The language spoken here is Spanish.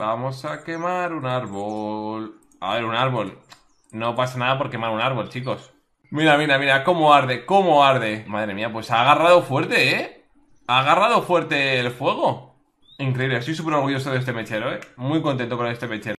Vamos a quemar un árbol. A ver, un árbol. No pasa nada por quemar un árbol, chicos. Mira, mira, mira, cómo arde, cómo arde. Madre mía, pues ha agarrado fuerte, ¿eh? Ha agarrado fuerte el fuego. Increíble, estoy súper orgulloso de este mechero, ¿eh? Muy contento con este mechero.